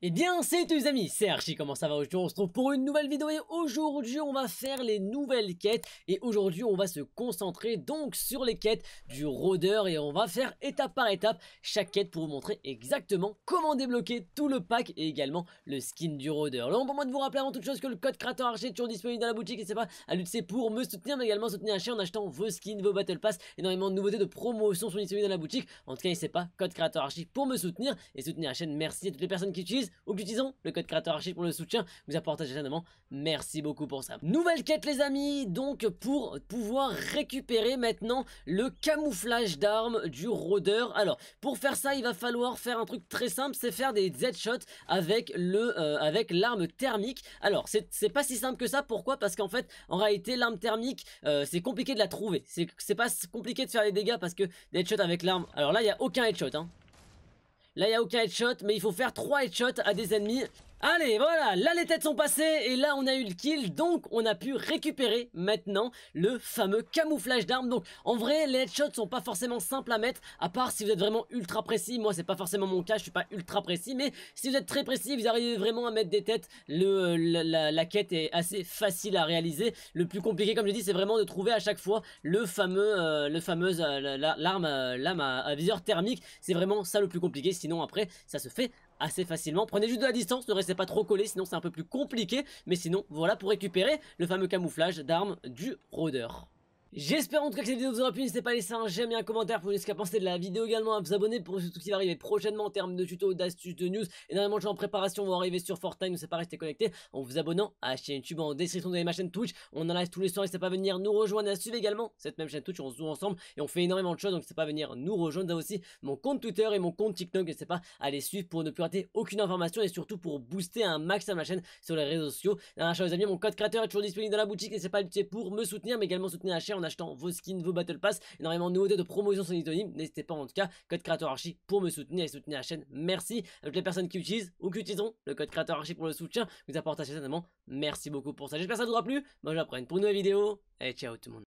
Et eh bien, c'est les amis, c'est Archie, comment ça va Aujourd'hui, on se retrouve pour une nouvelle vidéo et aujourd'hui, on va faire les nouvelles quêtes et aujourd'hui, on va se concentrer donc sur les quêtes du rôdeur et on va faire étape par étape chaque quête pour vous montrer exactement comment débloquer tout le pack et également le skin du rôdeur. Alors pour moi de vous rappeler avant toute chose que le code créateur Archie est toujours disponible dans la boutique et c'est pas à lutter pour me soutenir mais également soutenir chaîne en achetant vos skins, vos battle pass, énormément de nouveautés de promotion sont disponibles dans la boutique. En tout cas, c'est pas, code créateur Archie pour me soutenir et soutenir la chaîne. Merci à toutes les personnes qui utilisent en utilisant le code créateur Archive pour le soutien vous apporte énormément. Merci beaucoup pour ça. Nouvelle quête les amis, donc pour pouvoir récupérer maintenant le camouflage d'armes du rôdeur. Alors, pour faire ça, il va falloir faire un truc très simple, c'est faire des headshots avec le euh, avec l'arme thermique. Alors, c'est pas si simple que ça, pourquoi Parce qu'en fait, en réalité, l'arme thermique, euh, c'est compliqué de la trouver. C'est pas compliqué de faire les dégâts parce que des headshots avec l'arme... Alors là, il n'y a aucun headshot, hein. Là, il n'y a aucun headshot, mais il faut faire 3 headshots à des ennemis. Allez, voilà, là les têtes sont passées et là on a eu le kill, donc on a pu récupérer maintenant le fameux camouflage d'armes. Donc en vrai, les headshots sont pas forcément simples à mettre, à part si vous êtes vraiment ultra précis. Moi, c'est pas forcément mon cas, je suis pas ultra précis, mais si vous êtes très précis, vous arrivez vraiment à mettre des têtes. Le, la, quête est assez facile à réaliser. Le plus compliqué, comme je dis, c'est vraiment de trouver à chaque fois le fameux, euh, le fameuse euh, l'arme, euh, à viseur thermique. C'est vraiment ça le plus compliqué. Sinon après, ça se fait assez facilement. Prenez juste de la distance, ne restez pas trop collé, sinon c'est un peu plus compliqué. Mais sinon, voilà pour récupérer le fameux camouflage d'armes du rôdeur. J'espère en tout cas que cette vidéo vous aura plu, n'hésitez pas à laisser un j'aime et un commentaire pour nous ce qu'a pensé de la vidéo également, à vous abonner pour tout ce qui va arriver prochainement en termes de tutos, d'astuces, de news, énormément de gens en préparation vont arriver sur Fortnite, ne pas rester connecté en vous abonnant à la chaîne YouTube, en description de ma chaîne Twitch, on en live tous les soirs, n'hésitez pas à venir nous rejoindre, à suivre également cette même chaîne Twitch, on se joue ensemble et on fait énormément de choses, donc n'hésitez pas à venir nous rejoindre, avez aussi mon compte Twitter et mon compte TikTok, n'hésitez pas à les suivre pour ne plus rater aucune information et surtout pour booster un maximum ma chaîne sur les réseaux sociaux. Dernière chose amis, mon code créateur est toujours disponible dans la boutique, n'hésitez pas à pour me soutenir, mais également soutenir la chaîne en achetant vos skins, vos Battle Pass, énormément de nouveautés de promotion sur N'hésitez pas en tout cas, code créateur archi pour me soutenir et soutenir la chaîne. Merci à toutes les personnes qui utilisent ou qui utiliseront le code créateur archi pour le soutien. Vous apportez certainement. Merci beaucoup pour ça. J'espère que ça vous aura plu. Moi, j'apprenne pour une nouvelle vidéo. Et ciao tout le monde.